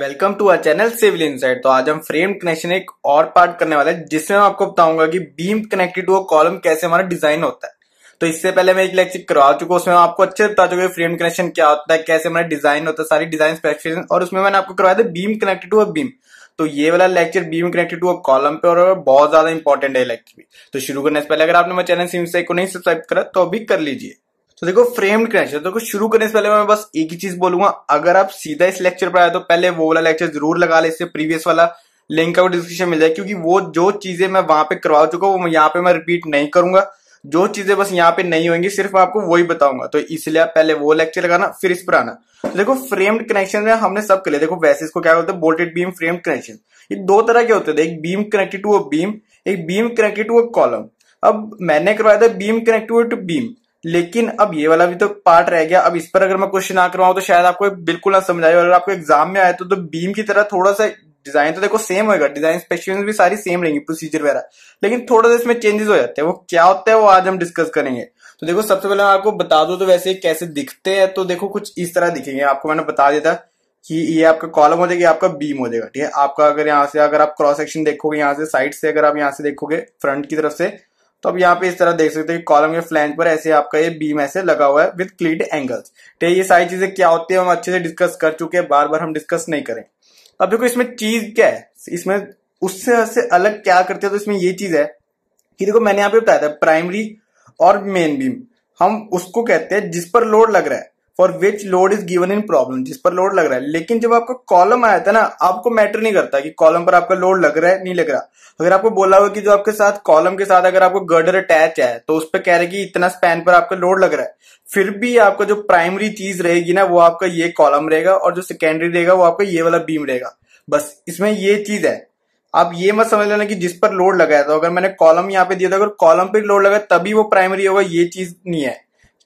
Welcome to our channel civil insight तो आज हम फ्रेम कनेक्शन एक और पार्ट करने वाले हैं जिसमें मैं आपको बताऊंगा कि beam connected to a column कैसे हमारा डिजाइन होता है तो इससे पहले मैं एक लेक्चर करवा चुका उसमें आपको अच्छे बता चुके फ्रेम कनेक्शन क्या होता है कैसे हमारा डिजाइन होता है सारी डिजाइन स्पेक्शन और उसमें मैंने आपको करवाया था beam connected to a beam तो ये वाला lecture beam connected to a column पे और बहुत ज्यादा इंपॉर्टेंट है लेक्चर भी तो शुरू करने से पहले अगर आपने मेरे चैनल सिम को नहीं सब्सक्राइब करा तो अभी कर लीजिए तो देखो फ्रेम्ड कनेक्शन तो देखो शुरू करने से पहले मैं बस एक ही चीज बोलूंगा अगर आप सीधा इस लेक्चर पर आए तो पहले वो वाला लेक्चर जरूर लगा ले इससे प्रीवियस वाला लिंक आपको डिस्क्रिप्शन मिल जाए क्योंकि वो जो चीजें मैं वहां पे करवा चुका हूँ वो यहाँ पे मैं रिपीट नहीं करूंगा जो चीजें बस यहाँ पे नहीं होंगी सिर्फ मैं आपको वही बताऊंगा तो इसलिए आप पहले वो लेक्चर लगाना फिर इस पर आना तो देखो फ्रेम्ड कनेक्शन में हमने सब कर लिया देखो वैसे इसको क्या बोलते हैं बोल्टेड बीम फ्रेम्ड कनेक्शन ये दो तरह के होते थे एक beam connected to a beam एक beam connected to a column अब मैंने करवाया था बीम कनेक्टेड टू बीम लेकिन अब ये वाला भी तो पार्ट रह गया अब इस पर अगर मैं क्वेश्चन ना करवाऊ तो शायद आपको बिल्कुल ना समझ आए अगर आपको एग्जाम में आए तो, तो बीम की तरह थोड़ा सा डिजाइन तो देखो सेम होगा डिजाइन स्पेशन भी सारी सेम रहेंगी प्रोसीजर वगैरह लेकिन थोड़ा सा इसमें चेंजेस हो जाते हैं वो क्या होता है वो आज हम डिस्कस करेंगे तो देखो सबसे पहले आपको बता दू तो वैसे कैसे दिखते हैं तो देखो कुछ इस तरह दिखेंगे आपको मैंने बता दिया था कि ये आपका कॉलम हो जाएगा आपका बीम हो जाएगा ठीक है आपका अगर यहाँ से अगर आप क्रॉस सेक्शन देखोगे यहाँ से साइड से अगर आप यहाँ से देखोगे फ्रंट की तरफ से तो अब यहाँ पे इस तरह देख सकते हैं कॉलम के फ्लैंज पर ऐसे आपका ये बीम ऐसे लगा हुआ है विद क्लीड एंगल्स ठीक है ये सारी चीजें क्या होती है हम अच्छे से डिस्कस कर चुके हैं बार बार हम डिस्कस नहीं करें अब देखो इसमें चीज क्या है इसमें उससे से अलग क्या करते हैं तो इसमें ये चीज है कि देखो मैंने यहाँ पे बताया था प्राइमरी और मेन बीम हम उसको कहते हैं जिस पर लोड लग रहा है for which load is given in problem जिस पर लोड लग रहा है लेकिन जब आपका कॉलम आया था ना आपको मैटर नहीं करता कि कॉलम पर आपका लोड लग रहा है नहीं लग रहा तो अगर आपको बोला हुआ कि जो आपके साथ कॉलम के साथ अगर आपको गर्डर अटैच है तो उस पर कह रहे कि इतना स्पैन पर आपका लोड लग रहा है फिर भी आपका जो प्राइमरी चीज रहेगी ना वो आपका ये कॉलम रहेगा और जो सेकेंडरी रहेगा वो आपका ये वाला बीम रहेगा बस इसमें ये चीज है आप ये मत समझ लेना कि जिस पर लोड लगाया था अगर मैंने कॉलम यहाँ पे दिया था अगर कॉलम पर लोड लगा तभी वो प्राइमरी होगा ये चीज नहीं है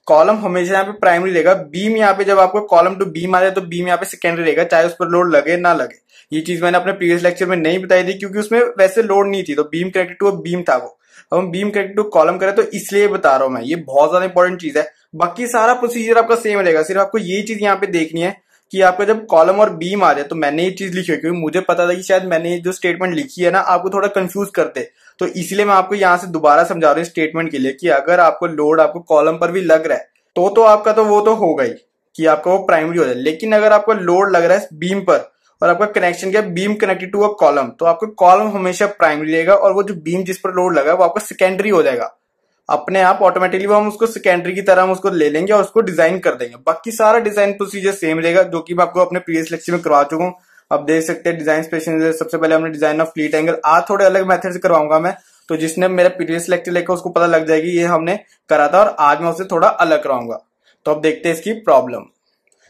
कॉलम हमेशा यहाँ पे प्राइमरी रहेगा बीम यहाँ पे जब आपको कॉलम टू बीम आ जाए तो बीम यहाँ पे सेकेंडरी रहेगा चाहे उस पर लोड लगे ना लगे ये चीज मैंने अपने प्रीवियस लेक्चर में नहीं बताई थी क्योंकि उसमें वैसे लोड नहीं थी तो बीम कनेक्टेड टू बीम था वो अब हम बीम कनेक्टेड टू कॉलम करें तो इसलिए बता रहा हूं मैं ये बहुत ज्यादा इंपॉर्टेंट चीज है बाकी सारा प्रोसीजर आपका सेम रहेगा सिर्फ आपको ये चीज यहाँ पे देखनी है कि आपका जब कॉलम और बीम आ जाए तो मैंने ये चीज लिखी है क्योंकि मुझे पता था कि शायद मैंने जो स्टेटमेंट लिखी है ना आपको थोड़ा कंफ्यूज करते तो इसलिए मैं आपको यहाँ से दोबारा समझा रहा हूँ स्टेटमेंट के लिए कि अगर आपको लोड आपको कॉलम पर भी लग रहा है तो तो आपका तो वो तो होगा ही कि आपका वो प्राइमरी हो जाए लेकिन अगर आपको लोड लग रहा है बीम पर और आपका कनेक्शन क्या beam connected to a column तो आपका कॉलम हमेशा प्राइमरी रहेगा और वो जो बीम जिस पर लोड लगा है वो आपका सेकेंडरी हो जाएगा अपने आप ऑटोमेटिकली हम उसको सेकेंडरी की तरह हम उसको ले लेंगे और उसको डिजाइन कर देंगे बाकी सारा डिजाइन प्रोसीजर सेम रहेगा जो कि मैं आपको अपने प्रीवियस लेक्चर में करवा चुका हूँ आप देख सकते हैं डिजाइन स्पेशन सबसे पहले हमने डिजाइन ऑफ फ्लीट एंगल आज थोड़े अलग मेथड से करवाऊंगा मैं तो जिसने मेरा प्रीवियस लेक्चर लेकर उसको पता लग जाएगी ये हमने करा था और आज मैं उसे थोड़ा अलग कराऊंगा तो अब देखते हैं इसकी प्रॉब्लम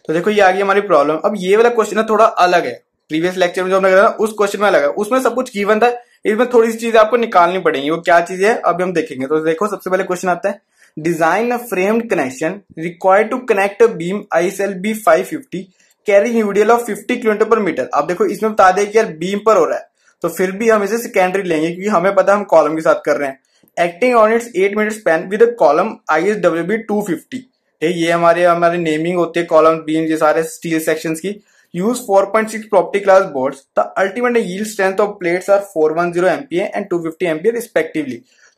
तो देखो ये आ गई हमारी प्रॉब्लम अब ये वाला क्वेश्चन है थोड़ा अलग है प्रीवियस लेक्चर में जो हमने करा था उस क्वेश्चन में अलग है उसमें सब कुछ गीवन था इसमें थोड़ी सी चीज आपको निकालनी पड़ेगी वो क्या चीज है अभी हम देखेंगे तो देखो सबसे पहले क्वेश्चन आता है design a framed connection required to connect beam I S L B five fifty carrying UDL of 50 kilometre per metre अब देखो इसमें बता दें कि यार बीम पर हो रहा है तो फिर भी हम इसे सेकेंडरी लेंगे क्योंकि हमें पता हम कॉलम के साथ कर रहे हैं acting on its eight metre span with column I S W B two fifty ठीक ये हमारे हमारे नेमिंग होते हैं कॉलम बीम ये सारे स्टील सेक्शन की use 4.6 property class boards the ultimate yield strength of plates are 410 and two fifty MPa respectively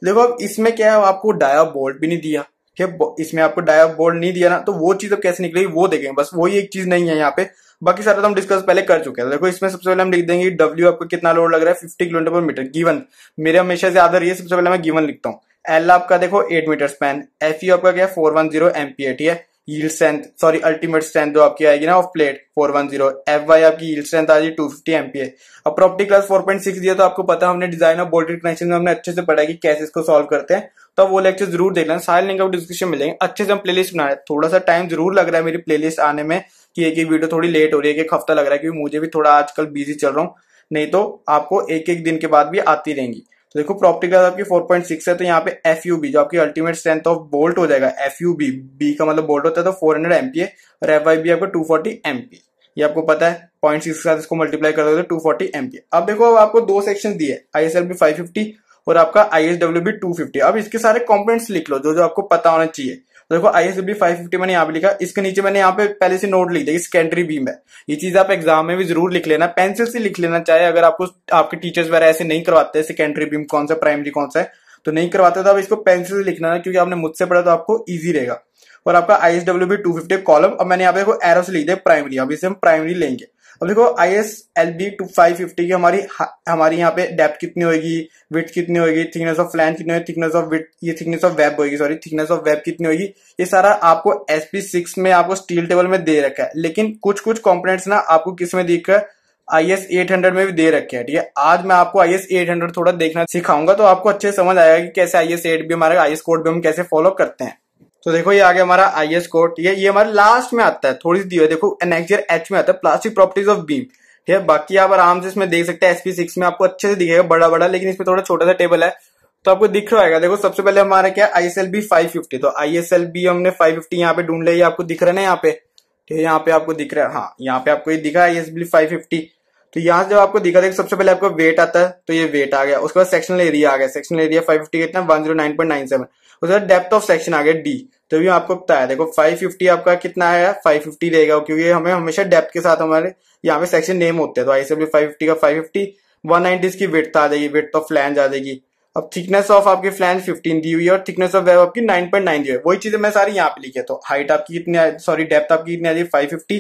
देखो अब इसमें क्या है आपको डाया बोल्ट भी नहीं दिया कि इसमें आपको डाया बोल्ड नहीं दिया ना तो वो चीज अब कैसे निकलेगी वो देखेंगे बस वही एक चीज नहीं है यहाँ पे बाकी सारा तो हम डिस्कस पहले कर चुके हैं देखो इसमें सबसे पहले हम लिख देंगे डब्ल्यू आपको कितना लोड लग रहा है fifty kilometre per metre given मेरे हमेशा से आधार ये सबसे पहले मैं गिवन लिखता हूँ एल आपका देखो एट मीटर स्पैन एफ आपका क्या फोर वन जीरो एमपीए ठीक है yield strength sorry ultimate strength जो आपकी आएगी ना ऑफ प्लेट 410 वाई आपकी यील्ड स्ट्रेंथ आ टू फिफ्टी एमपीए अब प्रॉपर्टी क्लास 4.6 दिया तो आपको पता हमने डिजाइन ऑफ बोल्टेड कनेक्शन में हमने अच्छे से पढ़ा कि कैसे इसको सॉल्व करते हैं तो वो लेक्चर जरूर देख लेना सारे लिंक आपको डिस्क्रिप्शन मिलेंगे अच्छे से हम प्ले लिस्ट बनाए थोड़ा सा टाइम जरूर लग रहा है मेरी लिस्ट आने में कि एक एक वीडियो थोड़ी लेट हो रही है एक हफ्ता लग रहा है क्योंकि मुझे भी थोड़ा आजकल बिजी चल रहा हूँ नहीं तो आपको एक एक दिन के बाद भी आती रहेंगी तो देखो प्रॉपर्टी क्लास आपकी 4.6 है तो यहाँ पे एफ यू बी जो आपकी अल्टीमेट स्ट्रेंथ ऑफ बोल्ट हो जाएगा एफ यू बी बी का मतलब बोल्ट होता है तो 400 हंड्रेड एमपीए और एफ वाई बी आपका 240 फोर्टी एमपी ये आपको पता है पॉइंट सिक्स के साथ इसको मल्टीप्लाई कर दो टू फोर्टी एमपी अब देखो अब आपको दो सेक्शन दिए I S L B five fifty और आपका I S W B two fifty अब इसके सारे कॉम्पोनेट्स लिख लो जो जो आपको पता होना चाहिए तो देखो I S B five fifty मैंने यहाँ पे लिखा इसके नीचे मैंने यहाँ पे पहले से नोट लिख दिया सेकेंडरी बीम है ये चीज आप एग्जाम में भी जरूर लिख लेना पेंसिल से लिख लेना चाहे अगर आपको आपके टीचर्स वगैरह ऐसे नहीं करवाते सेकेंडरी बीम कौन सा प्राइमरी कौन सा है तो नहीं करवाते तो आप इसको पेंसिल से लिखना क्योंकि आपने मुझसे पढ़ा तो आपको ईजी रहेगा और आपका I S W B two fifty column अब मैंने यहाँ पे एरो से लिख दिया प्राइमरी अब इसे हम प्राइमरी लेंगे अब देखो I S L B two five fifty की हमारी हमारी यहाँ पे डेप्थ कितनी होगी विथ कितनी होगी थिकनेस ऑफ फ्लैंज कितनी होगी थिकनेस ऑफ विथ ये थिकनेस ऑफ वेब होगी सॉरी थिकनेस ऑफ वेब कितनी होगी ये सारा आपको एस पी सिक्स में आपको स्टील टेबल में दे रखा है लेकिन कुछ कुछ कॉम्पोनेट्स ना आपको किस में दिख आई एस एट हंड्रेड में भी दे रखे हैं ठीक है आज मैं आपको आई एस एट हंड्रेड थोड़ा देखना सिखाऊंगा तो आपको अच्छे समझ आएगा कि कैसे आई एस एट भी हमारे आई एस कोड भी हम कैसे फॉलो करते हैं तो देखो ये आगे हमारा आई एस कोर्ट ये ये हमारे लास्ट में आता है थोड़ी सी दी देखो नेक्स्ट एच में आता है प्लास्टिक प्रॉपर्टीज ऑफ बीम ठीक है बाकी आप आराम से इसमें देख सकते हैं एसपी सिक्स में आपको अच्छे से दिखेगा बड़ा बड़ा लेकिन इसमें थोड़ा छोटा सा टेबल है तो आपको दिख रहा है देखो सबसे पहले हमारा क्या I S L B five fifty तो आई एस एल बी हमने फाइव फिफ्टी यहाँ पे ढूंढ लिया आपको दिख रहा है ना यहाँ पे ठीक है यहाँ पे आपको दिख रहा है हाँ यहाँ पे आपको ये दिखा I S B five fifty तो यहाँ जब आपको दिखा देखो सबसे पहले आपको वेट आता है तो ये वेट आ गया उसके बाद सेक्शनल एरिया आ गया सेक्शनल एरिया फाइव फिफ्टी कितना one zero nine point nine seven उसके बाद डेप्थ ऑफ सेक्शन आ गया डी तो भी आपको बताया देखो 550 आपका कितना आया 550 रहेगा क्योंकि हमें हमेशा डेप्थ के साथ हमारे यहाँ पे सेक्शन नेम होते हैं तो आई सब फाइव का फाइव फिफ्टी वन नाइनटी इसकी वेट आ जाएगी वेट ऑफ फ्लैंज आ जाएगी अब थिकनेस ऑफ आपकी फ्लैंज 15 दी हुई है और थिकनेस ऑफ वेब आपकी 9.9 दी हुई है वही चीजें मैं सारी यहाँ पे लिखी है तो हाइट आपकी कितनी सॉरी डेप्थ आपकी कितनी आ जाएगी फिफ्टी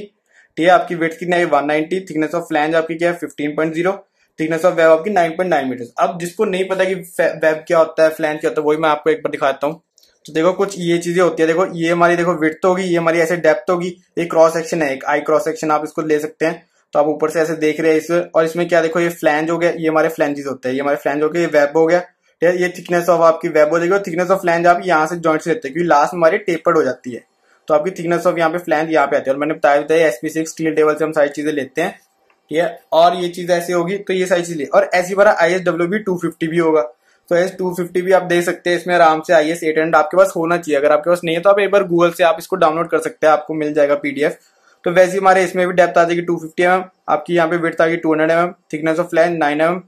ठीक है आपकी वेट कितनी आई one ninety thickness of flange आपकी क्या है जीरो थिकनेस ऑफ वेब आपकी नाइन पॉइंट नाइन मीटर अब जिसको नहीं पता कि वेब क्या होता है फ्लैन क्या होता है वही मैं आपको एक बार दिखाता हूँ तो देखो कुछ ये चीजें होती है देखो ये हमारी देखो विथ होगी ये हमारी ऐसे डेप्थ होगी एक क्रॉस सेक्शन है एक आई क्रॉस सेक्शन आप इसको ले सकते हैं तो आप ऊपर से ऐसे देख रहे हैं इस और इसमें क्या देखो ये फ्लैंज हो गया ये हमारे फ्लैंजेस होते हैं ये हमारे फ्लैंज हो गए ये वेब हो गया ये थिकनेस ऑफ आपकी वेब हो जाएगी और थिकनेस ऑफ फ्लैंज आप यहाँ से ज्वाइंट से लेते हैं क्योंकि लास्ट हमारी टेपर्ड हो जाती है तो आपकी थिकनेस ऑफ यहाँ पे फ्लैंज यहाँ पे आती है और मैंने बताया था एसपी सिक्स स्टील टेबल से हम सारी चीजें लेते हैं ठीक है और ये चीज ऐसी होगी तो ये सारी ले और ऐसी बार I S W B two fifty भी होगा तो एस टू फिफ्टी भी आप देख सकते हैं इसमें आराम से आई एस एट हंड्रेड आपके पास होना चाहिए अगर आपके पास नहीं है तो आप एक बार गूगल से आप इसको डाउनलोड कर सकते हैं आपको मिल जाएगा पीडीएफ तो वैसे हमारे इसमें भी डेप्थ आ जाएगी टू फिफ्टी एम आपकी यहाँ पे विर्थ आ गई two hundred M thickness of land nine M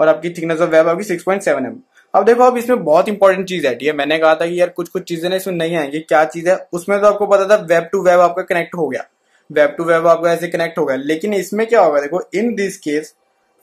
और आपकी थिकनेस ऑफ वेब आपकी सिक्स पॉइंट सेवन एम अब देखो अब इसमें बहुत इंपॉर्टेंट चीज है ठीक है मैंने कहा था कि यार कुछ कुछ चीजें ना इसमें नहीं आएंगी क्या चीज है उसमें तो आपको पता था वेब टू वेब आपका कनेक्ट हो गया वेब टू वेब आपका ऐसे कनेक्ट होगा लेकिन इसमें क्या होगा देखो in this case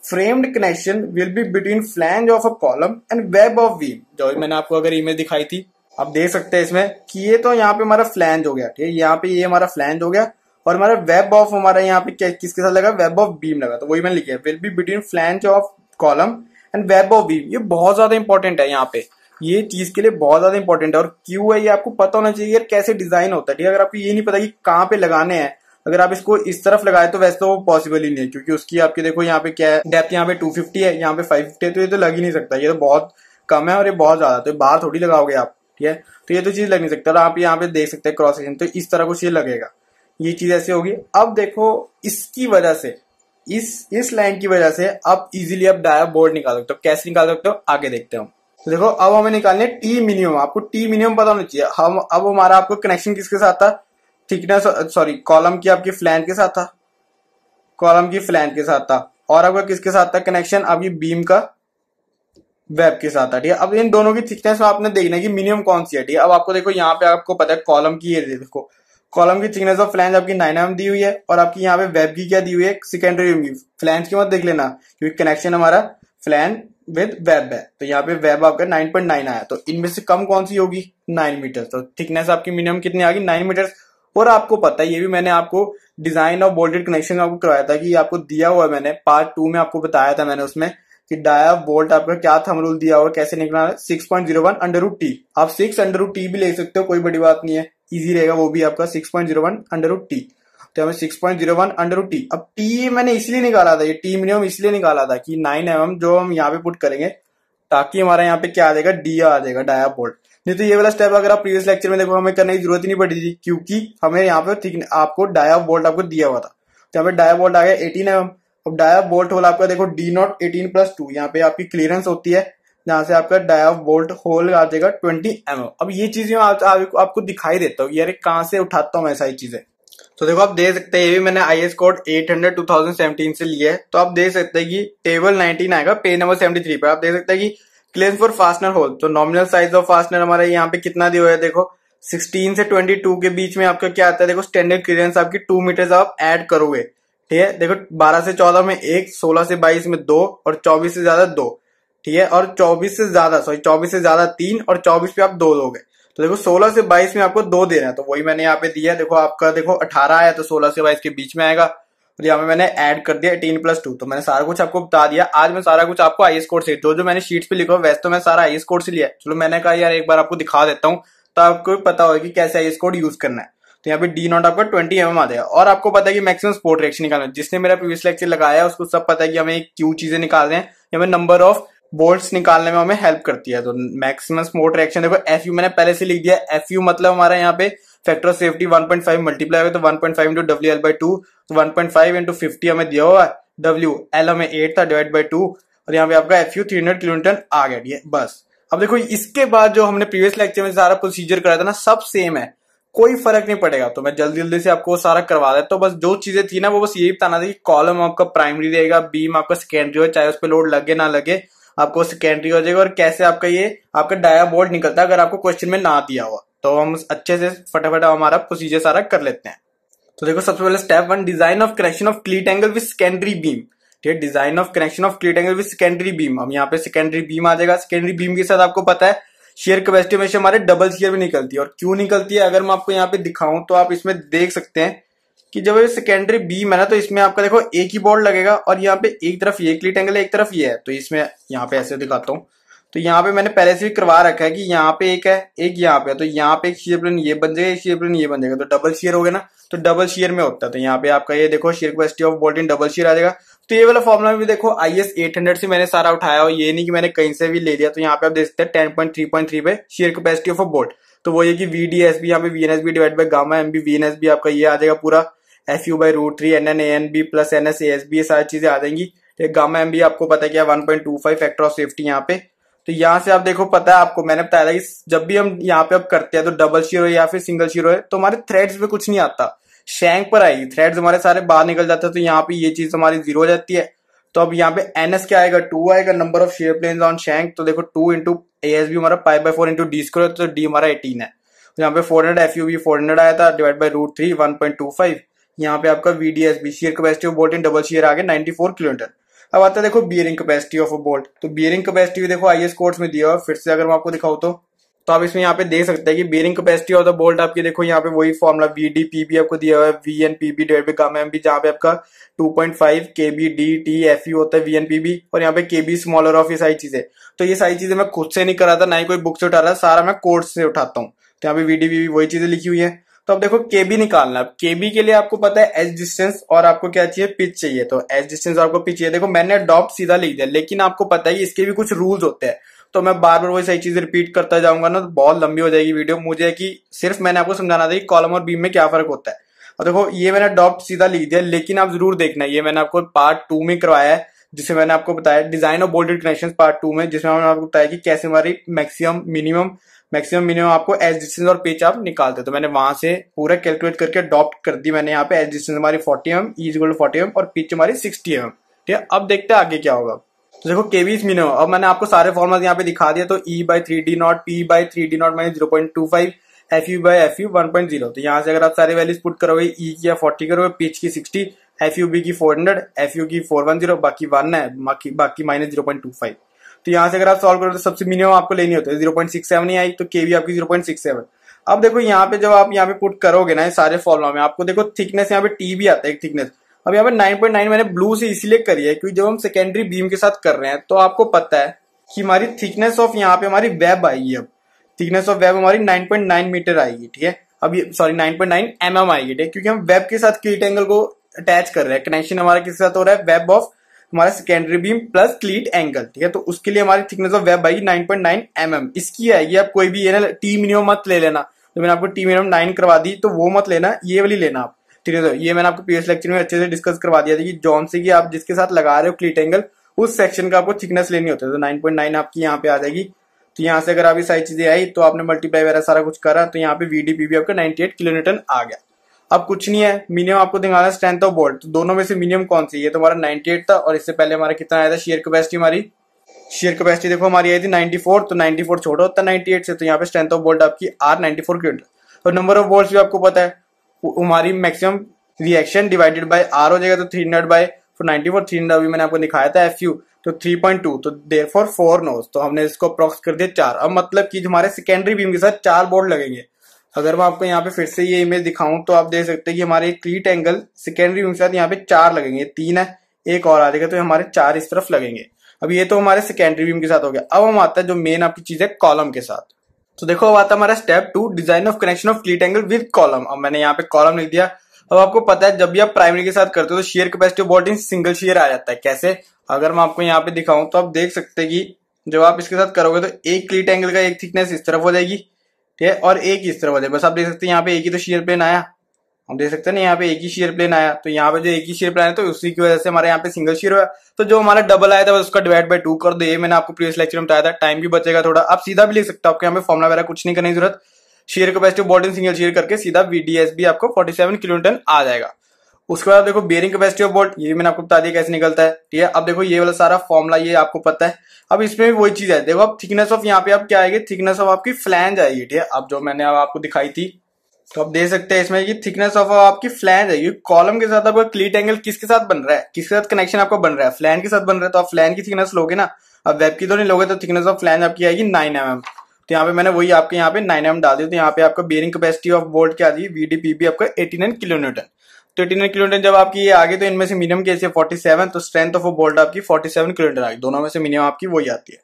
framed connection will be between flange of a column and web of beam जो मैंने आपको अगर इमेज दिखाई थी आप देख सकते हैं इसमें कि ये तो यहाँ पे हमारा फ्लैंज हो गया ठीक है यहाँ पे ये हमारा फ्लैंज हो गया और हमारा वेब ऑफ हमारा यहाँ पे किसके साथ लगा वेब ऑफ बीम लगा तो वही मैंने लिखा है will be between flange of column and web of beam ये बहुत ज्यादा इंपॉर्टेंट है यहाँ पे ये चीज के लिए बहुत ज्यादा इंपॉर्टेंट है और क्यू है ये आपको पता होना चाहिए यार कैसे डिजाइन होता है ठीक है अगर आपको ये नहीं पता कि कहाँ पे लगाने हैं अगर आप इसको इस तरफ लगाए तो वैसे तो वो पॉसिबल ही नहीं है क्योंकि उसकी आपके देखो यहाँ पे क्या है डेप्थ यहाँ पे 250 है यहाँ पे 550 है तो ये तो लग ही नहीं सकता ये तो बहुत कम है और ये बहुत ज्यादा तो बाहर थोड़ी लगाओगे आप ठीक है तो ये तो चीज लग नहीं सकता और आप यहाँ पे देख सकते हैं क्रॉस सेक्शन तो इस तरह कुछ ये लगेगा ये चीज ऐसी होगी अब देखो इसकी वजह से इस इस लाइन की वजह से आप इजिली आप डाया बोर्ड निकाल सकते हो कैसे निकाल सकते हो आगे देखते हो देखो अब हमें निकालने टी मिनिमम आपको टी मिनिमम पता होना चाहिए हम अब हमारा आपको कनेक्शन किसके साथ था थिकनेस सॉरी कॉलम की आपकी फ्लैन के साथ था कॉलम की फ्लैन के साथ था और आपका किसके साथ था कनेक्शन आपकी बीम का वेब के साथ था ठीक है अब इन दोनों की थिकनेस में तो आपने देखना है कि मिनिमम कौन सी है ठीक है अब आपको देखो यहाँ पे आपको पता है कॉलम की ये देखो कॉलम की थिकनेस ऑफ फ्लैंज आपकी नाइन एम दी हुई है और आपकी यहाँ पे वेब की क्या दी हुई है सेकेंडरी एम फ्लैंज की मत देख लेना क्योंकि कनेक्शन हमारा फ्लैन विद वेब है तो यहाँ पे वेब आपका नाइन पॉइंट नाइन आया तो इनमें से कम कौन सी होगी नाइन मीटर तो थिकनेस आपकी मिनिमम कितनी आ गई नाइन मीटर्स और आपको पता है ये भी मैंने आपको डिजाइन ऑफ बोल्टेड कनेक्शन आपको करवाया था कि आपको दिया हुआ है मैंने पार्ट टू में आपको बताया था मैंने उसमें कि डाया वोल्ट आपका क्या थम रूल दिया हुआ कैसे निकलना है six point zero one under root T आप सिक्स अंडर रूट टी भी ले सकते हो कोई बड़ी बात नहीं है इजी रहेगा वो भी आपका six point zero one under root T तो हमें six point zero one under root T अब टी मैंने इसलिए निकाला था ये टी मिनिमम इसलिए निकाला था कि नाइन एम जो हम यहाँ पे पुट करेंगे ताकि हमारा यहाँ पे क्या आ जाएगा डी आ जाएगा डाया वोल्ट नहीं तो ये वाला स्टेप अगर आप प्रीवियस लेक्चर में देखो हमें करने की जरूरत ही नहीं पड़ी थी क्योंकि हमें यहाँ पे ठीक आपको डाया बोल्ट आपको दिया हुआ था तो यहाँ पे डाया बोल्ट आ गया एटीन एम अब डाया बोल्ट होल आपका देखो D nought eighteen plus two यहाँ पे आपकी क्लियरेंस होती है जहां से आपका डाया बोल्ट होल आ जाएगा ट्वेंटी एम अब ये चीजें आप, आप, आपको दिखाई देता हूँ यार कहाँ से उठाता हूँ मैं सारी चीजें तो देखो आप देख सकते हैं ये भी मैंने I S code eight hundred two thousand seventeen से लिया है तो आप देख सकते हैं कि टेबल नाइनटीन आएगा पेज नंबर सेवेंटी थ्री पर आप देख सकते हैं कि क्लेम्स फॉर फास्टनर होल तो नॉमिनल साइज ऑफ फास्टनर हमारा यहाँ पे कितना दिया हुआ है देखो 16 से 22 के बीच में आपका क्या आता है देखो स्टैंडर्ड क्लियरेंस आपकी 2 मीटर आप ऐड करोगे ठीक है देखो 12 से 14 में एक 16 से 22 में दो और 24 से ज्यादा दो ठीक है और 24 से ज्यादा सॉरी 24 से ज्यादा तीन और 24 पे आप दो लोगे तो देखो 16 से 22 में आपको दो देना है तो वही मैंने यहाँ पे दिया देखो आपका देखो अठारह आया तो सोलह से बाईस के बीच में आएगा और तो यहाँ पे मैंने ऐड कर दिया एटीन प्लस टू तो मैंने सारा कुछ आपको बता दिया आज मैं सारा कुछ आपको आई कोड से जो जो मैंने शीट्स पे लिखा वैसे तो मैं सारा आई कोड से लिया चलो मैंने कहा यार एक बार आपको दिखा देता हूँ तो आपको पता होगा कि कैसे आई कोड यूज करना है तो यहाँ पे डी नॉट आपका ट्वेंटी एम आ जाएगा और आपको पता है कि मैक्सिमम स्पोर्ट रिएक्शन निकालना है जिसने मेरा प्रीवियस लेक्चर लगाया है उसको सब पता है कि हमें क्यों चीजें निकाल रहे हैं हमें नंबर ऑफ बोल्ट्स निकालने में हमें हेल्प करती है तो मैक्सिमम स्पोर्ट रिएक्शन देखो एफ यू मैंने पहले से लिख दिया एफ यू मतलब हमारा यहाँ पे factor of safety one point five multiply तो one point five into W L by two तो one point five into fifty हमें दिया हुआ डब्ल्यू एल हमें एट था डिवाइड बाई टू और यहाँ पे आपका F U three hundred kilometre आ गया ये बस अब देखो इसके बाद जो हमने प्रीवियस लेक्चर में सारा प्रोसीजर कराया था ना सब सेम है कोई फर्क नहीं पड़ेगा तो मैं जल्दी जल्दी से आपको वो सारा करवा देता तो बस जो चीजें थी ना वो बस यही बताना था कि कॉलम आपका प्राइमरी रहेगा बीम आपका सेकेंडरी हो चाहे उस पर लोड लगे ना लगे आपको सेकेंडरी हो जाएगा और कैसे आपका ये आपका डाया बोल्ट निकलता है अगर आपको क्वेश्चन में ना दिया हुआ तो हम अच्छे से फटाफट हमारा प्रोसीजर सारा कर लेते हैं तो देखो सबसे पहले step one design of connection of cleat angle with secondary beam ठीक है design of connection of cleat angle with secondary beam हम यहाँ पे सेकेंडरी बीम आ जाएगा सेकेंडरी बीम के साथ आपको पता है शेयर कैपेसिटी में से हमारे डबल शेयर भी निकलती है और क्यों निकलती है अगर मैं आपको यहाँ पे दिखाऊं तो आप इसमें देख सकते हैं कि जब ये सेकेंडरी बीम है ना तो इसमें आपका देखो एक ही बोर्ड लगेगा और यहाँ पे एक तरफ ये क्लीट एंगल है एक तरफ ये है तो इसमें यहाँ पे ऐसे दिखाता हूँ तो यहाँ पे मैंने पहले से भी करवा रखा है कि यहाँ पे एक है एक यहाँ पे है तो यहाँ पे एक शेयर प्लेन ये बन जाएगा एक शेयर प्लेन ये बन जाएगा तो डबल शेयर हो गया ना तो डबल शेयर में होता है तो यहाँ पे आपका ये देखो shear capacity of bolt in double shear आ जाएगा तो ये वाला फॉर्मुला भी देखो आई एस एट हंड्रेड से मैंने सारा उठाया और ये नहीं कि मैंने कहीं से भी ले लिया तो यहाँ पे आप देख सकते हैं ten point three point three पे shear capacity of a bolt तो वो ये कि वी डी एस बी यहाँ पे V N S B divide by gamma M B V N S B आपका ये आ जाएगा पूरा F U by root three N N A N B plus N S A S B ये सारी चीजें आ जाएंगी गामा एम बी आपको पता है क्या one point two five factor of safety यहाँ पे तो यहाँ से आप देखो पता है आपको मैंने बताया था कि जब भी हम यहाँ पे अब करते हैं तो डबल शीरो या फिर सिंगल शीरो है तो हमारे थ्रेड्स पे कुछ नहीं आता शैंक पर आएगी थ्रेड्स हमारे सारे बाहर निकल जाते हैं तो यहाँ पे ये चीज हमारी जीरो हो जाती है तो अब यहाँ पे एन एस क्या आएगा टू आएगा number of shear plane on shank तो देखो two into A S B हमारा five by four into D स्क्र तो डी हमारा एटीन है तो, तो यहाँ पे four hundred F U B four hundred आया था divide by root three one point two five यहाँ पे आपका VDS B shear capacity bolt in double shear आगे नाइन्टी फोर किलोमीटर अब आता है देखो bearing capacity of a bolt तो बियरिंग कैपेसिटी भी देखो आईएस कोर्ट्स में दिया हुआ फिर से अगर मैं आपको दिखाऊं तो तो आप इसमें यहाँ पे देख सकते हैं कि bearing capacity of the bolt आपके देखो यहाँ पे वही formula V D P B आपको दिया हुआ है वी एन पी बी डेढ़ गामा एम बी जहाँ पे आपका 2.5 K B D T F U होता है वी एन पी बी और यहाँ पे के बी स्मॉलर ऑफ ये सारी चीजें तो ये सारी चीजें मैं खुद से नहीं कराता ना ही कोई बुक से उठा रहा सारा मैं कोर्स से उठाता हूँ तो यहाँ पे वी डी पी बी वही चीजें लिखी हुई है तो अब देखो केबी निकालना अब केबी के लिए आपको पता है एच डिस्टेंस और आपको क्या चाहिए पिच चाहिए तो एच डिस्टेंस आपको पिच चाहिए देखो मैंने डॉप सीधा लिख दिया लेकिन आपको पता है कि इसके भी कुछ रूल्स होते हैं तो मैं बार बार वही सही चीज रिपीट करता जाऊंगा ना तो बहुत लंबी हो जाएगी वीडियो मुझे कि सिर्फ मैंने आपको समझाना था कि कॉलम और बीम में क्या फर्क होता है और देखो ये मैंने डॉप सीधा लिख दिया लेकिन आप जरूर देखना ये मैंने आपको पार्ट टू में करवाया है जिसे मैंने आपको बताया design of bolted connection part two में जिसमें मैंने आपको बताया कि कैसे हमारी मैक्सिमम मिनिमम मैक्सिमम मिनिमम आपको एज डिस्टेंस और पिच आप निकालते तो मैंने वहां से पूरा कैलकुलेट करके अडॉप्ट कर दी मैंने यहाँ पे एज डिस्टेंस हमारी forty M is gold forty M और पिच हमारी सिक्सटी एम ठीक है अब देखते हैं आगे क्या होगा तो देखो केवीज मिनिमम अब मैंने आपको सारे फॉर्मल यहाँ पे दिखा दिया तो E by three D nought P by three D nought minus zero point two five F U by F U one point zero तो यहाँ से अगर आप सारे वैल्यूज पुट करोगे ई e की फोर्टी करोगे पिच की सिक्सटी एफ यू बी की फोर हंड्रेड एफ यू की फोर वन जीरो बाकी वन है बाकी बाकी minus zero point two five तो यहाँ से अगर आप सॉल्व करो तो सबसे मिनिमम आपको लेनी होती है जीरो पॉइंट सिक्स सेवन ही आई तो के आपकी जीरो पॉइंट सिक्स सेवन अब देखो यहाँ पे जब आप यहाँ पे पुट करोगे ना सारे फॉर्मुला में आपको देखो थिकनेस यहाँ पे टी भी आता है थिकनेस अब यहाँ पे नाइन पॉइंट नाइन मैंने ब्लू से इसलिए करी है क्योंकि जब हम सेकेंडरी बीम के साथ कर रहे हैं तो आपको पता है कि हमारी थिकनेस ऑफ यहाँ पे हमारी वेब आई है अब थिकनेस ऑफ वेब हमारी नाइन पॉइंट नाइन मीटर आएगी ठीक है अब sorry nine point nine M M आएगी ठीक है क्योंकि हम वेब के साथ क्रीट एंगल को अटैच कर रहे हैं कनेक्शन हमारा किसके साथ हो रहा है वेब ऑफ हमारा secondary beam plus cleat angle ठीक है तो उसके लिए हमारी थिकनेस ऑफ वेब आई 9.9 पॉइंट mm. इसकी आएगी आप कोई भी ये ना टी मिनिमम मत ले लेना तो मैंने आपको टी मिनिमम नाइन करवा दी तो वो मत लेना ये वाली लेना आप ठीक है तो ये मैंने आपको पीएस लेक्चर में अच्छे से डिस्कस करवा दिया था कि जॉन से कि आप जिसके साथ लगा रहे हो क्लीट एंगल उस सेक्शन का आपको थिकनेस लेनी होता है तो नाइन पॉइंट नाइन आपकी यहाँ पे आ जाएगी तो यहाँ से अगर आप ये सारी चीजें आई तो आपने मल्टीप्लाई वगैरह सारा कुछ करा तो यहाँ पे वीडीपी भी आपका नाइनटी एट किलोमीटर आ गया अब कुछ नहीं है मिनिमम आपको दिखाना स्ट्रेंथ ऑफ बोल्ट तो दोनों में से मिनिमम कौन सी ये तो हमारा 98 था और इससे पहले हमारा कितना आया था शेयर कैपेसिटी हमारी शेयर कैपेसिटी देखो हमारी आई थी 94 तो 94 छोटा होता है 98 से तो यहाँ पे स्ट्रेंथ ऑफ बोल्ट आपकी आर 94 फोर और नंबर ऑफ बोल्ट भी आपको पता है हमारी maximum reaction divided by R हो जाएगा तो three hundred by four ninety four three hundred अभी मैंने आपको दिखाया था एफ यू तो थ्री पॉइंट टू तो देर फॉर फोर नोज तो हमने इसको अप्रॉक्स कर दिया चार अब मतलब कि हमारे सेकेंडरी बीम के साथ चार बोल्ट लगेंगे अगर मैं आपको यहाँ पे फिर से ये इमेज दिखाऊं तो आप देख सकते हैं कि हमारे क्लीट एंगल सेकेंडरी व्यू के साथ यहाँ पे चार लगेंगे तीन है एक और आ जाएगा तो हमारे चार इस तरफ लगेंगे अब ये तो हमारे सेकेंडरी व्यूम के साथ हो गया अब हम आता है जो मेन आपकी चीज है कॉलम के साथ तो देखो अब आता हमारा step two design of connection of cleat angle with column अब मैंने यहाँ पे कॉलम लिख दिया अब आपको पता है जब भी आप प्राइमरी के साथ करते हो तो shear capacity of in single shear आ जाता है कैसे अगर मैं आपको यहाँ पे दिखाऊं तो आप देख सकते हैं कि जब आप इसके साथ करोगे तो एक क्लीट एंगल का एक थिकनेस इस तरफ हो जाएगी ठीक है और एक ही इस तरफ वाले बस आप देख सकते हैं यहाँ पे एक ही तो शेयर प्लेन आया हम देख सकते हैं ना यहाँ पे एक ही शेयर प्लेन आया तो यहाँ पे जो एक ही शेयर प्लान है तो उसी की वजह से हमारे यहाँ पे सिंगल शेयर हुआ तो जो हमारा डबल आया था बस उसका डिवाइड बाय टू कर दो ये मैंने आपको प्रीवियस लेक्चर में बताया था टाइम भी बचेगा थोड़ा आप सीधा भी लिख सकते हो आपके यहाँ पे फॉर्मला वगैरह कुछ नहीं करने की जरूरत shear capacity bolt in single shear करके सीधा वीडीएस भी आपको फोर्टी सेवन किलोमीटर आ जाएगा उसके बाद देखो बेरिंग कैपेसिटी ऑफ बोल्ट ये भी मैंने आपको बता दिया कैसे निकलता है ठीक है अब देखो ये वाला सारा फॉर्मुला ये आपको पता है अब इसमें भी वही चीज है देखो अब थिकनेस ऑफ यहाँ पे आप क्या आएगी थिकनेस ऑफ आपकी फ्लैंज आएगी ठीक है अब जो मैंने अब आपको दिखाई थी तो आप देख सकते हैं इसमें कि थिकनेस ऑफ आपकी फ्लैंज है ये कॉलम के साथ आपका क्लीट एंगल किसके साथ बन रहा है किसके साथ कनेक्शन आपका बन रहा है फ्लैन के साथ बन रहा है तो आप फ्लैन की थिकनेस लोगे ना अब वेब की तो नहीं लोगे तो थिकनेस ऑफ फ्लैंज आपकी आएगी नाइन एम mm। तो यहाँ पे मैंने वही आपके यहाँ पे नाइन एम mm डाल दिया तो यहाँ पे आपका बेरिंग कैपेसिटी ऑफ बोल्ट क्या आ जाएगी वीडीपी आपका eighty nine kilometre thirty nine kilometre जब आपकी ये आगे तो इनमें से मिनिमम कैसे फोर्टी सेवन तो स्ट्रेंथ ऑफ बोल्ट आपकी फोर्टी सेवन किलोमीटर आगे दोनों में से मिनिमम आपकी वही आती है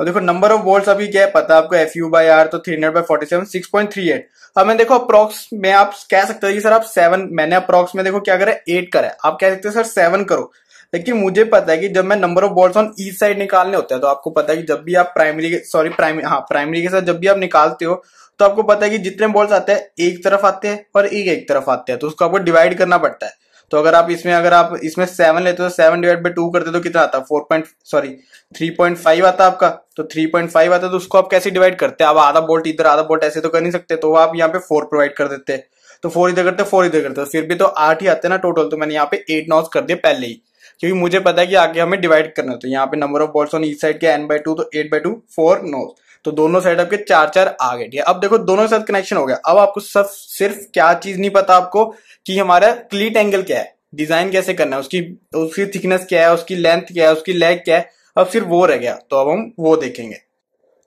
और देखो नंबर ऑफ बोल्ट अभी क्या है पता आपको एफ यू बाई आर तो three hundred by forty seven six point three eight अब मैं देखो अप्रॉक्स में आप कह सकते हो कि सर आप सेवन मैंने अप्रॉक्स में देखो क्या करा एट करा है आप कह सकते हो सर सेवन करो लेकिन मुझे पता है कि जब मैं number of bolt on each side निकालने होते हैं तो आपको पता है कि जब भी आप प्राइमरी सॉरी प्राइमरी हाँ प्राइमरी के साथ जब भी आप निकालते हो तो आपको पता है कि जितने बॉल्स आते हैं एक तरफ आते हैं और एक एक तरफ आते हैं तो उसको आपको डिवाइड करना पड़ता है तो अगर आप इसमें अगर आप इसमें सेवन लेते हो सेवन डिवाइड बाई टू करते तो कितना आता four point sorry three point five आता आपका तो थ्री पॉइंट फाइव आता तो उसको आप कैसे डिवाइड करते हैं आप आधा बोल्ट इधर आधा बोल्ट ऐसे तो कर नहीं सकते तो आप यहाँ पे फोर प्रोवाइड कर देते तो फोर इधर करते फोर इधर करते फिर भी तो आठ ही आते ना टोटल तो मैंने यहाँ पे एट नॉस कर दिया पहले ही क्योंकि मुझे पता है कि आगे हमें डिवाइड करना है तो यहाँ पे number of bolts on each side के एन बाई टू तो एट बाई टू फोर नॉट्स तो दोनों साइड आपके चार चार आ गए ठीक है अब देखो दोनों के साथ कनेक्शन हो गया अब आपको सब सिर्फ क्या चीज नहीं पता आपको कि हमारा क्लीट एंगल क्या है डिजाइन कैसे करना है उसकी उसकी थिकनेस क्या है उसकी लेंथ क्या है उसकी लेग क्या है अब सिर्फ वो रह गया तो अब हम वो देखेंगे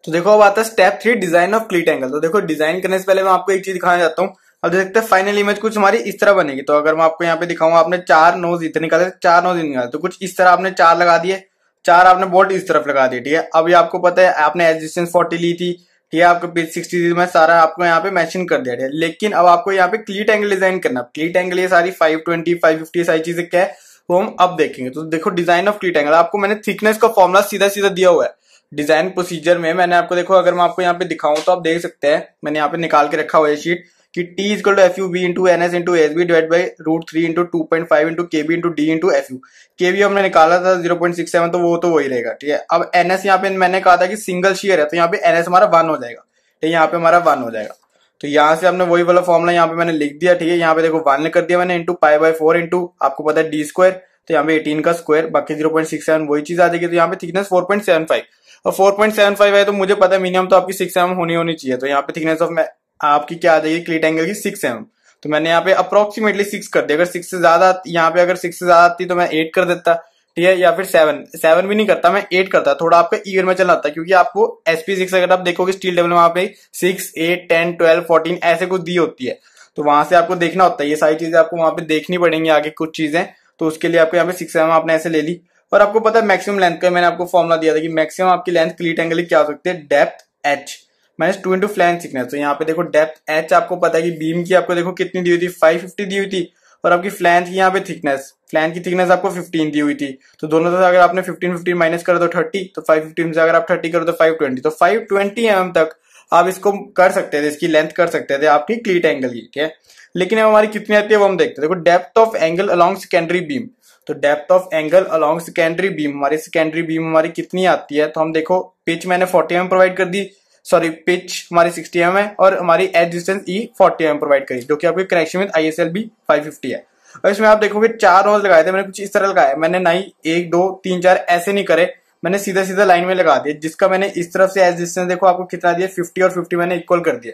तो देखो अब आता है step three design of cleat angle तो देखो डिजाइन करने से पहले मैं आपको एक चीज दिखाना चाहता हूँ अब देख सकते हैं फाइनल इमेज कुछ हमारी इस तरह बनेगी तो अगर मैं आपको यहाँ पे दिखाऊँ आपने चार नोज इतने निकाले चार नोज निकाले तो कुछ इस तरह आपने चार लगा दिए चार आपने बोल्ट इस तरफ लगा दी ठीक है अब ये आपको पता है आपने एजिस्टेंस फोर्टी ली थी ठीक है आपको पेज सिक्सटी थ्री में सारा आपको यहाँ पे मैशन कर दिया ठीक है लेकिन अब आपको यहाँ पे क्लीट एंगल डिजाइन करना क्लीट एंगल ये सारी फाइव ट्वेंटी फाइव फिफ्टी सारी चीजें क्या है वो हम अब देखेंगे तो देखो डिजाइन ऑफ क्लीट एंगल आपको मैंने थिकनेस का फॉर्मुला सीधा सीधा दिया हुआ है डिजाइन प्रोसीजर में मैंने आपको देखो अगर मैं आपको यहाँ पे दिखाऊं तो आप देख सकते हैं मैंने यहाँ पे निकाल के रखा हुआ है शीट कि t is equal to F U B into N S into S B divide by root three into two point five into K B into D into F U K B हमने निकाला था zero point six seven तो वो तो वही रहेगा ठीक है अब एन एस यहाँ पे मैंने कहा था कि सिंगल शेयर है तो यहाँ पे एन एस हमारा वन हो जाएगा ठीक है यहाँ पे हमारा वन हो जाएगा तो यहाँ से हमने वही वाला फॉर्मला यहाँ पे मैंने लिख दिया ठीक है यहाँ पे देखो वन कर दिया मैंने into five by four into आपको पता है डी स्क्वायर तो यहाँ पे एटीन का स्क्वायर बाकी जीरो पॉइंट सिक्स सेवन वही चीज आ जाएगी तो यहाँ पे thickness four point seven five और फोर पॉइंट सेवन फाइव है तो मुझे पता है मिनिमम तो आपकी सिक्स सेवन होनी होनी चाहिए तो यहाँ पे थिकनेस ऑफ आपकी क्या आ जाएगी क्लीट एंगल की सिक्स एम तो मैंने यहाँ पे अप्रोक्सीमेटली सिक्स कर दिया अगर सिक्स से ज्यादा यहाँ पे अगर सिक्स से ज्यादा आती तो मैं एट कर देता ठीक है या फिर सेवन सेवन भी नहीं करता मैं एट करता थोड़ा आपका ईयर में चलना क्योंकि आपको एसपी सिक्स अगर आप देखोगे स्टील डेवल में वहां पे six eight ten twelve fourteen ऐसे कुछ दी होती है तो वहां से आपको देखना होता है ये सारी चीजें आपको वहां पे देखनी पड़ेंगी आगे कुछ चीजें तो उसके लिए आपको यहाँ पे सिक्स एम आपने ऐसे ले ली और आपको पता है मैक्सिमम लेंथ का मैंने आपको फॉर्मुला दिया था कि मैक्सिमम आपकी लेंथ क्लीट एंगल क्या हो सकती है depth H minus two into flange thickness तो यहाँ पे देखो डेप्थ एच आपको पता है कि बीम की आपको देखो कितनी दी हुई थी फाइव फिफ्टी दी हुई थी और आपकी फ्लैंथ की यहाँ पे थिकनेस फ्लैंथ की थिकनेस आपको फिफ्टीन दी हुई थी तो दोनों तरफ अगर आपने फिफ्टीन 15 माइनस करो तो थर्टी तो फाइव फिफ्टी से अगर आप थर्टी करो तो फाइव ट्वेंटी तो फाइव ट्वेंटी एम तक आप इसको कर सकते थे इसकी लेंथ कर सकते थे आपकी क्लीट एंगल की ठीक है लेकिन अब हमारी कितनी आती है वो हम देखते देखो depth of angle along secondary beam तो depth of angle along secondary beam हमारी सेकेंडरी बीम हमारी कितनी आती है तो हम देखो पिच मैंने फोर्टी एम प्रोवाइड कर दी सॉरी पिच हमारी 60 एम है और हमारी edge distance E 40 M provide करी जो कि आपके connection with I S L B five fifty है और इसमें आप देखोगे चार रोज लगाए थे मैंने कुछ इस तरह लगाया मैंने ना ही एक दो तीन चार ऐसे नहीं करे मैंने सीधा सीधा लाइन में लगा दिया जिसका मैंने इस तरफ से एज डिस्टेंस देखो आपको कितना दिया फिफ्टी और फिफ्टी मैंने इक्वल कर दिया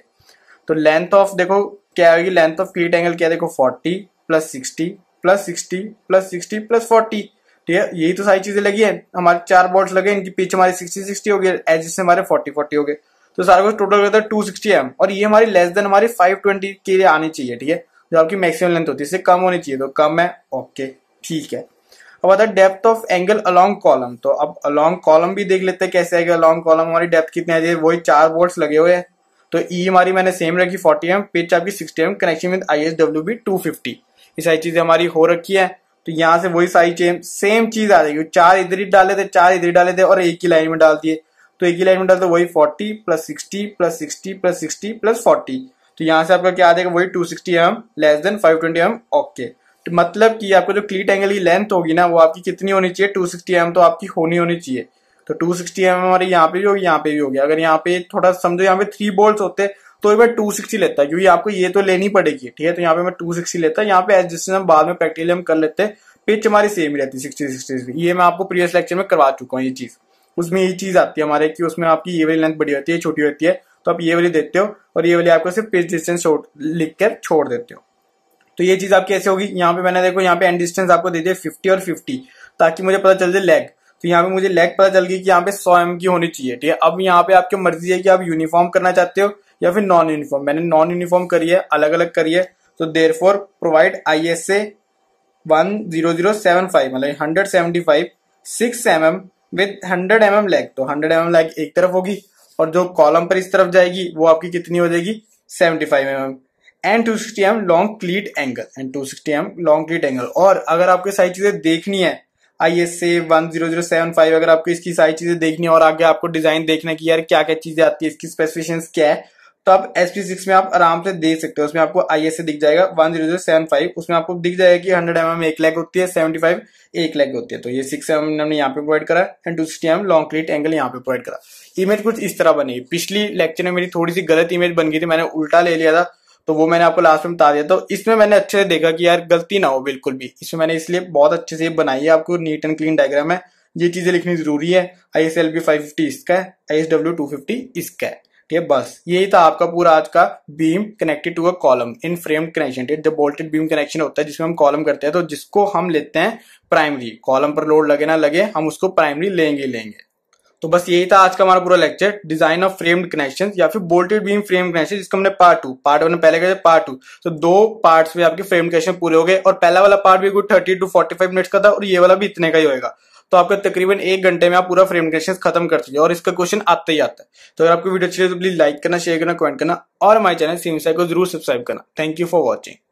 तो लेंथ ऑफ देखो क्या होगी लेंथ ऑफ क्रीट एंगल क्या देखो forty plus sixty plus sixty plus sixty plus forty ठीक है यही तो सारी चीजें लगी है हमारे चार बोर्ड्स लगे इनकी पिच हमारी सिक्सटी सिक्सटी हो गई एज हमारे फोर्टी फोर्टी हो गए तो सारा कुछ टोटल करता है टू सिक्सटी एम और ये हमारी लेस देन हमारी फाइव ट्वेंटी के लिए आनी चाहिए ठीक है जो आपकी मैक्सिमम लेंथ होती है इससे कम होनी चाहिए तो कम है ओके ठीक है अब आता है depth of angle along column तो अब अलॉन्ग कॉलम भी देख लेते हैं कैसे है कि अलॉन्ग कॉलम हमारी डेप्थ कितनी आ जाए वही चार बोल्ट लगे हुए हैं तो ई e हमारी मैंने सेम रखी फोर्टी एम पिच आपकी sixty M connection with I S W B two fifty ये सारी चीजें हमारी हो रखी है तो यहाँ से वही सारी चेम सेम चीज आ जाएगी चार इधर ही डाले थे चार इधर ही डाले थे और एक ही लाइन में डाल दिए तो एक ही लाइन में डालते वही forty plus sixty plus sixty plus sixty plus forty तो यहाँ से आपका क्या आ जाएगा वही two sixty M less than five twenty M okay तो मतलब कि आपको जो क्लीट एंगल की लेंथ होगी ना वो आपकी कितनी होनी चाहिए टू सिक्सटी एम तो आपकी होनी होनी चाहिए तो टू सिक्सटी एम हमारे यहाँ पे भी होगी यहाँ पे भी होगी अगर यहाँ पे थोड़ा समझो यहाँ पे थ्री बोल्ट होते तो एक बार टू सिक्सटी लेता क्योंकि आपको ये तो लेनी पड़ेगी ठीक है तो यहाँ पे मैं टू सिक्सटी लेता यहाँ पे एडजस्टमेंट हम बाद में प्रैक्टिकली हम कर लेते पिच हमारी सेम ही रहती सिक्सटी सिक्सटी ये मैं आपको प्रीवियस लेक्चर में करवा चुका हूँ ये चीज़ उसमें ये चीज आती है हमारे कि उसमें आपकी ये वाली लेंथ बड़ी होती है छोटी होती है तो आप ये वाली देते हो और ये वाली आपको सिर्फ पेज डिस्टेंस लिख कर छोड़ देते हो तो ये चीज आपकी ऐसे होगी यहाँ पे मैंने देखो यहाँ पे एंड डिस्टेंस आपको दे दिया फिफ्टी और फिफ्टी ताकि मुझे पता चल जाए लेग तो यहाँ पे मुझे लेग पता चल गई कि यहाँ पे सौ एम की होनी चाहिए ठीक है अब यहाँ पे आपकी मर्जी है कि आप यूनिफॉर्म करना चाहते हो या फिर नॉन यूनिफॉर्म मैंने नॉन यूनिफॉर्म करी है अलग अलग करी है तो therefore provide I S A one zero zero seven five मतलब hundred seventy five six M M with hundred M M leg तो हंड्रेड एम एम लैग एक तरफ होगी और जो कॉलम पर इस तरफ जाएगी वो आपकी कितनी हो जाएगी seventy five M M and two sixty M long cleat angle and two sixty M long cleat angle और अगर आपको सारी चीजें देखनी है आई एस से one zero zero seven five अगर आपको इसकी सारी चीजें देखनी है और आगे आपको डिजाइन देखना है कि यार क्या क्या चीजें आती है इसकी स्पेसिफिकेशन क्या है तो आप एसपी सिक्स में आप आराम से देख सकते हो उसमें आपको आई एस दिख जाएगा one zero zero seven five उसमें आपको दिख जाएगा कि हंड्रेड एम एम एक लैक होती है सेवेंटी फाइव एक लैक होती है तो ये सिक्स एम हमने यहाँ पे प्रोवाइड करा and two sixty M long cleat angle यहाँ पे प्रोवाइड करा इमेज कुछ इस तरह बनी पिछली लेक्चर में मेरी थोड़ी सी गलत इमेज बन गई थी मैंने उल्टा ले लिया था तो वो मैंने आपको लास्ट में बता दिया तो इसमें मैंने अच्छे से देखा कि यार गलती ना हो बिल्कुल भी इसमें मैंने इसलिए बहुत अच्छे से बनाई है आपको नीट एंड क्लीन डायग्राम है ये चीजें लिखनी जरूरी है I S L B five fifty इसका है I S W two fifty इसका है ठीक है बस यही था आपका पूरा आज का beam connected to a column in frame connection ठीक है बोल्टेड बीम कनेक्शन होता है जिसमें हम कॉलम करते हैं तो जिसको हम लेते हैं प्राइमरी कॉलम पर लोड लगे ना लगे हम उसको प्राइमरी लेंगे लेंगे तो बस यही था आज का हमारा पूरा lecture design of framed connection या फिर बोल्टेड बीम फ्रेम कनेक्शन जिसका हमने पार्ट टू पार्ट वन पहले कहते पार्ट टू तो दो पार्ट्स में आपके फ्रेम कनेक्शन पूरे हो गए और पहला वाला पार्ट भी good thirty to forty five minutes का था और ये वाला भी इतने का ही होगा तो आपका तकरीबन एक घंटे में आप पूरा फ्रेम क्वेश्चन खत्म कर चुके और इसका क्वेश्चन आते ही आता है तो अगर आपको वीडियो अच्छी लगे तो प्लीज लाइक करना शेयर करना कमेंट करना और हमारे चैनल सीमसाई को जरूर सब्सक्राइब करना थैंक यू फॉर वॉचिंग